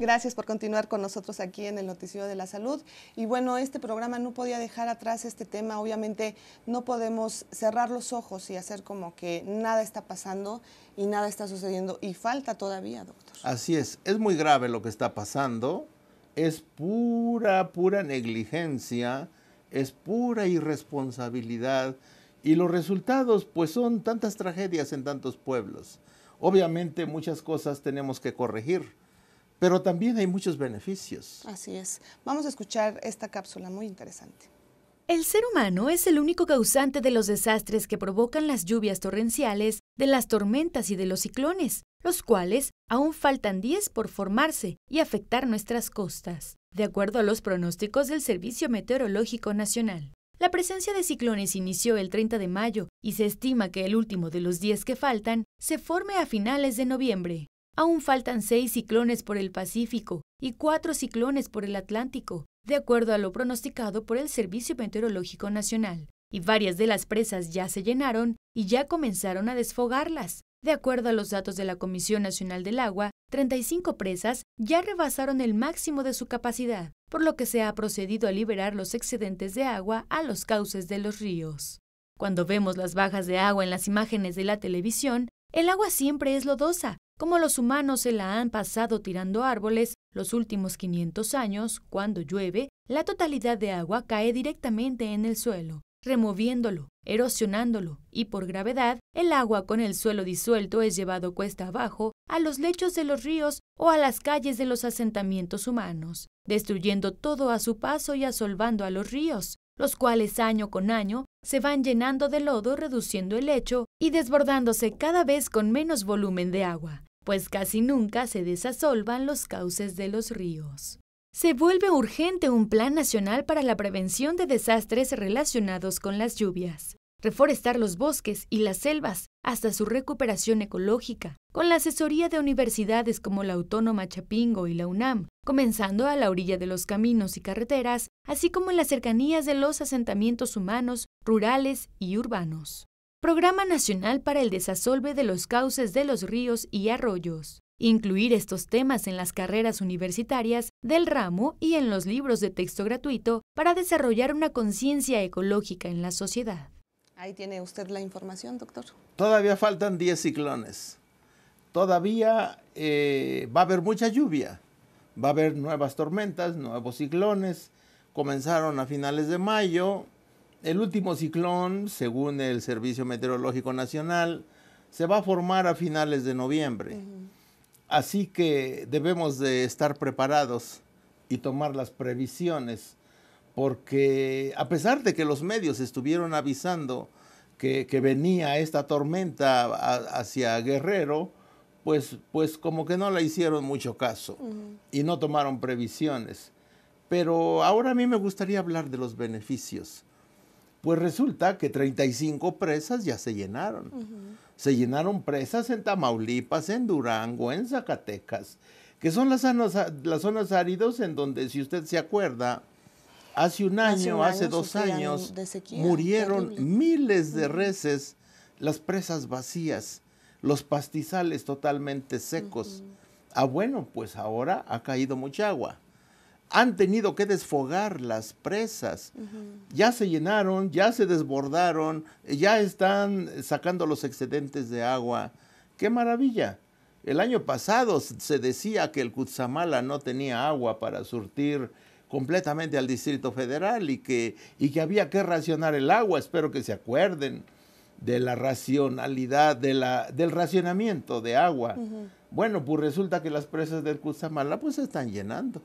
Gracias por continuar con nosotros aquí en el Noticiero de la Salud. Y bueno, este programa no podía dejar atrás este tema. Obviamente no podemos cerrar los ojos y hacer como que nada está pasando y nada está sucediendo. Y falta todavía, doctor. Así es. Es muy grave lo que está pasando. Es pura, pura negligencia. Es pura irresponsabilidad. Y los resultados, pues son tantas tragedias en tantos pueblos. Obviamente muchas cosas tenemos que corregir pero también hay muchos beneficios. Así es. Vamos a escuchar esta cápsula muy interesante. El ser humano es el único causante de los desastres que provocan las lluvias torrenciales, de las tormentas y de los ciclones, los cuales aún faltan 10 por formarse y afectar nuestras costas, de acuerdo a los pronósticos del Servicio Meteorológico Nacional. La presencia de ciclones inició el 30 de mayo y se estima que el último de los 10 que faltan se forme a finales de noviembre. Aún faltan seis ciclones por el Pacífico y cuatro ciclones por el Atlántico, de acuerdo a lo pronosticado por el Servicio Meteorológico Nacional, y varias de las presas ya se llenaron y ya comenzaron a desfogarlas. De acuerdo a los datos de la Comisión Nacional del Agua, 35 presas ya rebasaron el máximo de su capacidad, por lo que se ha procedido a liberar los excedentes de agua a los cauces de los ríos. Cuando vemos las bajas de agua en las imágenes de la televisión, el agua siempre es lodosa como los humanos se la han pasado tirando árboles los últimos 500 años, cuando llueve, la totalidad de agua cae directamente en el suelo, removiéndolo, erosionándolo, y por gravedad, el agua con el suelo disuelto es llevado cuesta abajo a los lechos de los ríos o a las calles de los asentamientos humanos, destruyendo todo a su paso y asolvando a los ríos, los cuales año con año se van llenando de lodo reduciendo el lecho y desbordándose cada vez con menos volumen de agua, pues casi nunca se desasolvan los cauces de los ríos. Se vuelve urgente un plan nacional para la prevención de desastres relacionados con las lluvias, reforestar los bosques y las selvas hasta su recuperación ecológica, con la asesoría de universidades como la Autónoma Chapingo y la UNAM, comenzando a la orilla de los caminos y carreteras, así como en las cercanías de los asentamientos humanos, rurales y urbanos. Programa Nacional para el Desasolve de los Cauces de los Ríos y Arroyos. Incluir estos temas en las carreras universitarias del ramo y en los libros de texto gratuito para desarrollar una conciencia ecológica en la sociedad. Ahí tiene usted la información, doctor. Todavía faltan 10 ciclones. Todavía eh, va a haber mucha lluvia. Va a haber nuevas tormentas, nuevos ciclones. Comenzaron a finales de mayo, el último ciclón, según el Servicio Meteorológico Nacional, se va a formar a finales de noviembre. Así que debemos de estar preparados y tomar las previsiones, porque a pesar de que los medios estuvieron avisando que, venía esta tormenta hacia Guerrero, pues, pues como que no le hicieron mucho caso y no tomaron previsiones. Pero ahora a mí me gustaría hablar de los beneficios pues resulta que 35 presas ya se llenaron. Se llenaron presas en Tamaulipas, en Durango, en Zacatecas, que son las zonas, las zonas áridas en donde, si usted se acuerda, hace un año, hace, dos años, murieron miles de reses, las presas vacías, los pastizales totalmente secos. Ah, bueno, pues ahora ha caído mucha agua han tenido que desfogar las presas. Ya se llenaron, ya se desbordaron, ya están sacando los excedentes de agua. ¡Qué maravilla! El año pasado se decía que el Cutzamala no tenía agua para surtir completamente al Distrito Federal y que, y que había que racionar el agua. Espero que se acuerden de la racionalidad, de la, del racionamiento de agua. Bueno, pues resulta que las presas del Cutzamala pues se están llenando.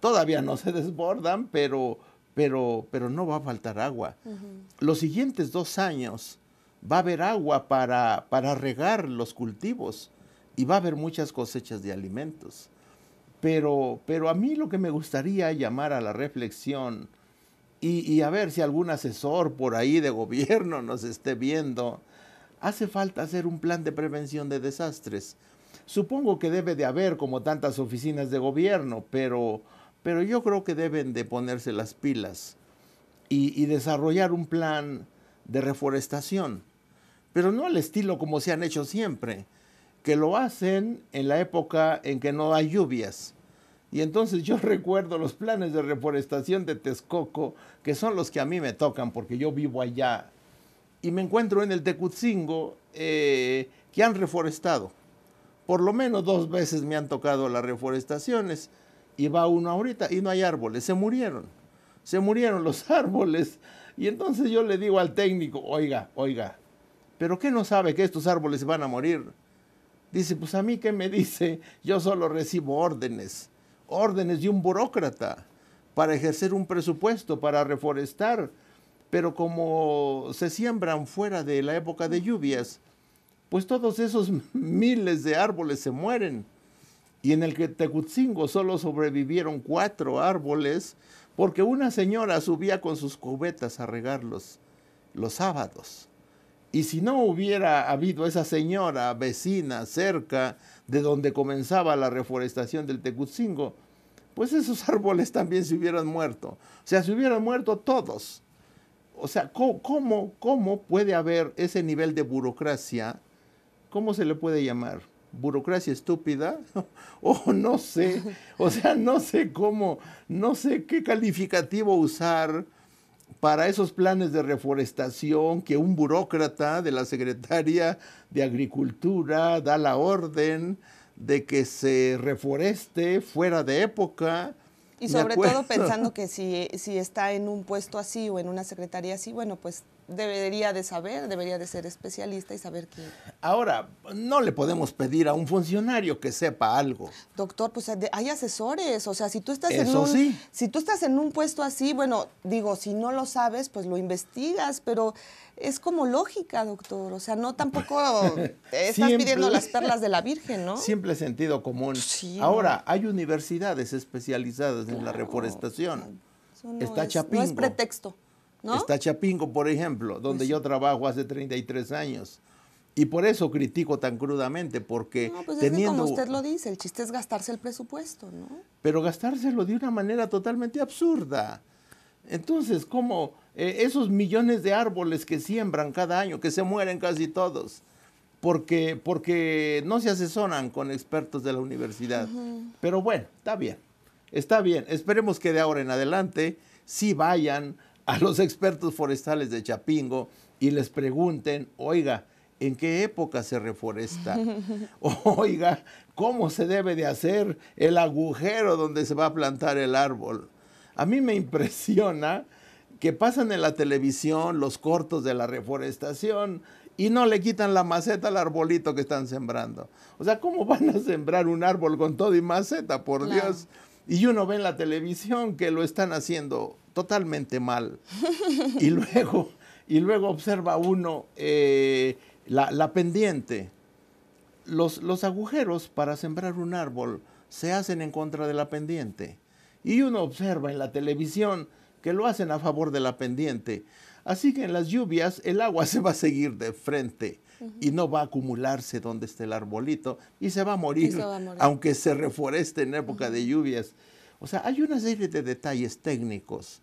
Todavía no se desbordan, pero, pero, pero no va a faltar agua. Los siguientes dos años va a haber agua para, para regar los cultivos y va a haber muchas cosechas de alimentos. Pero, pero a mí lo que me gustaría llamar a la reflexión y, a ver si algún asesor por ahí de gobierno nos esté viendo, hace falta hacer un plan de prevención de desastres. Supongo que debe de haber como tantas oficinas de gobierno, pero, pero yo creo que deben de ponerse las pilas y, desarrollar un plan de reforestación, pero no al estilo como se han hecho siempre, que lo hacen en la época en que no hay lluvias. Y entonces yo recuerdo los planes de reforestación de Texcoco, que son los que a mí me tocan porque yo vivo allá. Y me encuentro en el Tecutzingo eh, que han reforestado. Por lo menos dos veces me han tocado las reforestaciones y va uno ahorita y no hay árboles, se murieron, se murieron los árboles. Y entonces yo le digo al técnico, oiga, oiga, ¿pero qué no sabe que estos árboles van a morir? Dice, pues a mí qué me dice, yo solo recibo órdenes, órdenes de un burócrata para ejercer un presupuesto, para reforestar, pero como se siembran fuera de la época de lluvias, pues todos esos miles de árboles se mueren y en el que Tecutzingo solo sobrevivieron cuatro árboles porque una señora subía con sus cubetas a regarlos los sábados. Y si no hubiera habido esa señora vecina cerca de donde comenzaba la reforestación del Tecutzingo, pues esos árboles también se hubieran muerto. O sea, se hubieran muerto todos. O sea, ¿cómo, cómo puede haber ese nivel de burocracia? ¿Cómo se le puede llamar? burocracia estúpida, o no sé, o sea, no sé cómo, no sé qué calificativo usar para esos planes de reforestación que un burócrata de la Secretaría de Agricultura da la orden de que se reforeste fuera de época. Y sobre todo pensando que si, si está en un puesto así o en una secretaría así, bueno, pues debería de saber, debería de ser especialista y saber qué. Ahora, no le podemos pedir a un funcionario que sepa algo. Doctor, pues hay asesores, o sea, si tú estás en un si tú estás en un puesto así, bueno, digo, si no lo sabes, pues lo investigas, pero es como lógica, doctor, o sea, no tampoco estás pidiendo las perlas de la Virgen, ¿no? Simple sentido común. Ahora, hay universidades especializadas en la reforestación. Está No es pretexto. Está Chapingo, por ejemplo, donde pues yo trabajo hace 33 años. Y por eso critico tan crudamente, porque no, pues teniendo... como usted lo dice, el chiste es gastarse el presupuesto, ¿no? Pero gastárselo de una manera totalmente absurda. Entonces, ¿cómo eh, esos millones de árboles que siembran cada año, que se mueren casi todos, porque, porque no se asesoran con expertos de la universidad? Pero bueno, está bien, está bien. Esperemos que de ahora en adelante sí vayan a los expertos forestales de Chapingo y les pregunten, oiga, ¿en qué época se reforesta? Oiga, ¿cómo se debe de hacer el agujero donde se va a plantar el árbol? A mí me impresiona que pasan en la televisión los cortos de la reforestación y no le quitan la maceta al arbolito que están sembrando. O sea, ¿cómo van a sembrar un árbol con todo y maceta, por Dios? Y uno ve en la televisión que lo están haciendo totalmente mal. Y luego, y luego observa uno eh, la, pendiente. Los, los agujeros para sembrar un árbol se hacen en contra de la pendiente. Y uno observa en la televisión que lo hacen a favor de la pendiente. Así que en las lluvias el agua se va a seguir de frente y no va a acumularse donde esté el arbolito y se va a morir, aunque se reforeste en época de lluvias. O sea, hay una serie de detalles técnicos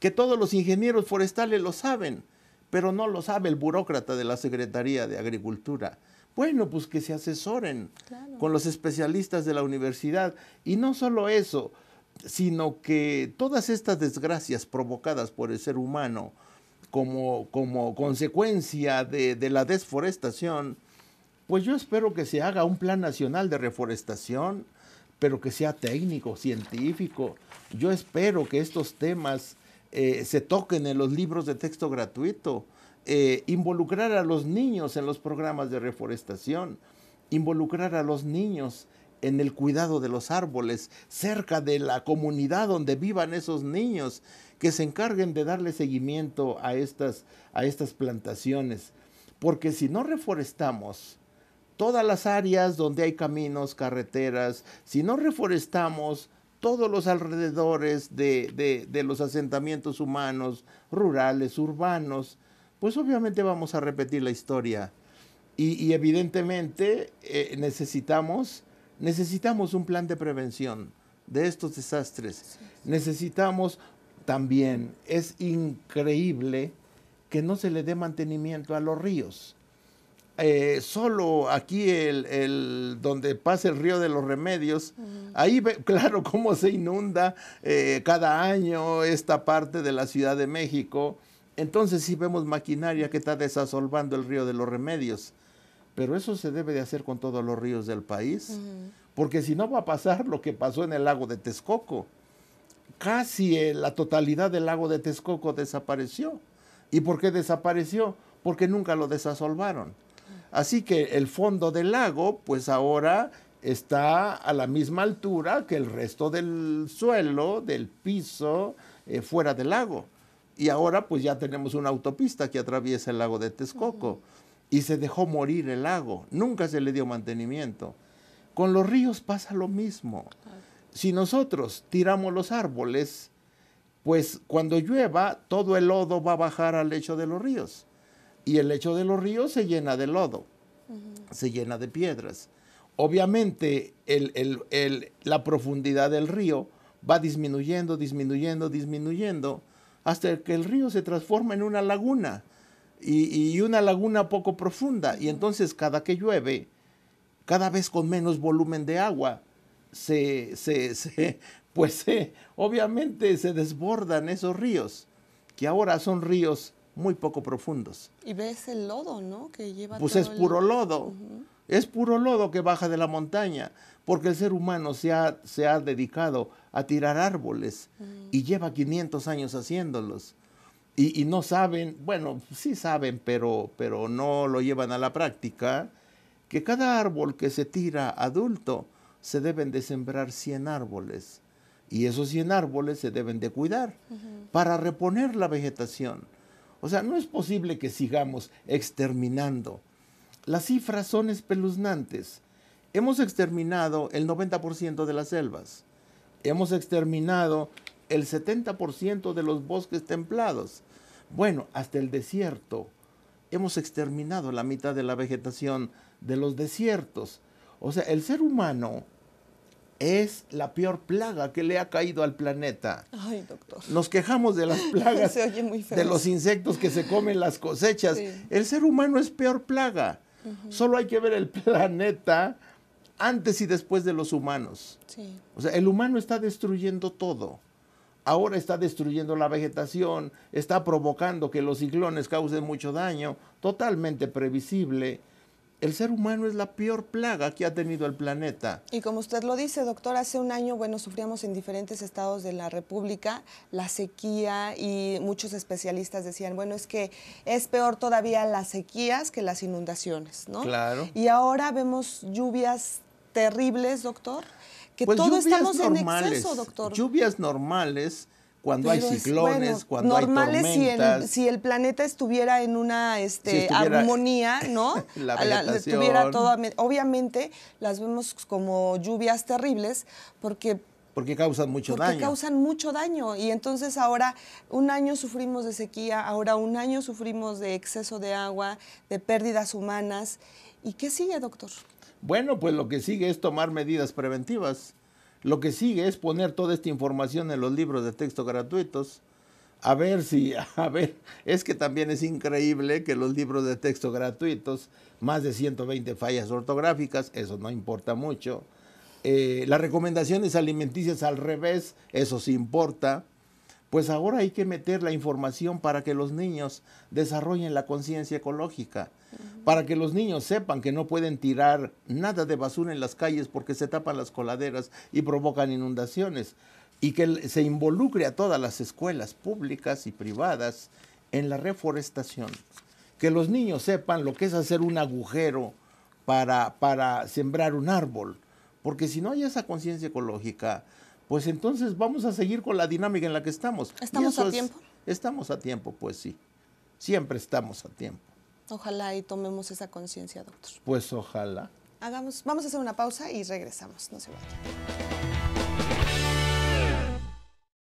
que todos los ingenieros forestales lo saben, pero no lo sabe el burócrata de la Secretaría de Agricultura. Bueno, pues que se asesoren con los especialistas de la universidad. Y no solo eso, sino que todas estas desgracias provocadas por el ser humano como, como consecuencia de, de la desforestación, pues yo espero que se haga un plan nacional de reforestación, pero que sea técnico, científico. Yo espero que estos temas eh, se toquen en los libros de texto gratuito, eh, involucrar a los niños en los programas de reforestación, involucrar a los niños en el cuidado de los árboles, cerca de la comunidad donde vivan esos niños, que se encarguen de darle seguimiento a estas, a estas plantaciones. Porque si no reforestamos todas las áreas donde hay caminos, carreteras, si no reforestamos todos los alrededores de, los asentamientos humanos, rurales, urbanos, pues obviamente vamos a repetir la historia. Y, evidentemente eh, necesitamos, necesitamos un plan de prevención de estos desastres. Necesitamos también, es increíble que no se le dé mantenimiento a los ríos. Eh, solo aquí el, donde pasa el río de los remedios, Ahí, claro, cómo se inunda eh, cada año esta parte de la Ciudad de México. Entonces sí vemos maquinaria que está desasolvando el río de los remedios. Pero eso se debe de hacer con todos los ríos del país, porque si no va a pasar lo que pasó en el lago de Texcoco. Casi eh, la totalidad del lago de Texcoco desapareció. ¿Y por qué desapareció? Porque nunca lo desasolvaron. Así que el fondo del lago, pues ahora está a la misma altura que el resto del suelo, del piso, eh, fuera del lago. Y ahora pues ya tenemos una autopista que atraviesa el lago de Texcoco. Y se dejó morir el lago, nunca se le dio mantenimiento. Con los ríos pasa lo mismo. Si nosotros tiramos los árboles, pues cuando llueva todo el lodo va a bajar al lecho de los ríos. Y el lecho de los ríos se llena de lodo, se llena de piedras obviamente la profundidad del río va disminuyendo, disminuyendo, disminuyendo, hasta que el río se transforma en una laguna y, una laguna poco profunda. Y entonces cada que llueve, cada vez con menos volumen de agua, se, pues obviamente se desbordan esos ríos, que ahora son ríos muy poco profundos. Y ves el lodo, ¿no? Que lleva pues es puro lodo. Es puro lodo que baja de la montaña, porque el ser humano se ha, se ha dedicado a tirar árboles mm. y lleva 500 años haciéndolos. Y, no saben, bueno, sí saben, pero, pero no lo llevan a la práctica, que cada árbol que se tira adulto se deben de sembrar 100 árboles. Y esos 100 árboles se deben de cuidar para reponer la vegetación. O sea, no es posible que sigamos exterminando las cifras son espeluznantes. Hemos exterminado el 90% de las selvas. Hemos exterminado el 70% de los bosques templados. Bueno, hasta el desierto. Hemos exterminado la mitad de la vegetación de los desiertos. O sea, el ser humano es la peor plaga que le ha caído al planeta. Ay, doctor. Nos quejamos de las plagas, de los insectos que se comen las cosechas. El ser humano es peor plaga. Solo hay que ver el planeta antes y después de los humanos. O sea, el humano está destruyendo todo. Ahora está destruyendo la vegetación, está provocando que los ciclones causen mucho daño, totalmente previsible el ser humano es la peor plaga que ha tenido el planeta. Y como usted lo dice, doctor, hace un año, bueno, sufríamos en diferentes estados de la República la sequía y muchos especialistas decían, bueno, es que es peor todavía las sequías que las inundaciones, ¿no? Claro. Y ahora vemos lluvias terribles, doctor, que pues todo estamos en exceso, doctor. Lluvias normales cuando hay ciclones, cuando hay tormentas. Si el, planeta estuviera en una este, armonía, ¿no? la, obviamente las vemos como lluvias terribles porque porque causan mucho daño. Porque causan mucho daño. Y entonces ahora un año sufrimos de sequía, ahora un año sufrimos de exceso de agua, de pérdidas humanas. ¿Y qué sigue, doctor? Bueno, pues lo que sigue es tomar medidas preventivas. Lo que sigue es poner toda esta información en los libros de texto gratuitos. A ver si, a ver, es que también es increíble que los libros de texto gratuitos, más de 120 fallas ortográficas, eso no importa mucho. Eh, las recomendaciones alimenticias al revés, eso sí importa. Pues ahora hay que meter la información para que los niños desarrollen la conciencia ecológica para que los niños sepan que no pueden tirar nada de basura en las calles porque se tapan las coladeras y provocan inundaciones, y que se involucre a todas las escuelas públicas y privadas en la reforestación, que los niños sepan lo que es hacer un agujero para, para sembrar un árbol, porque si no hay esa conciencia ecológica, pues entonces vamos a seguir con la dinámica en la que estamos. ¿Estamos a tiempo? Estamos a tiempo, pues sí. Siempre estamos a tiempo. Ojalá y tomemos esa conciencia, doctor. Pues ojalá. Hagamos, vamos a hacer una pausa y regresamos. No se vaya.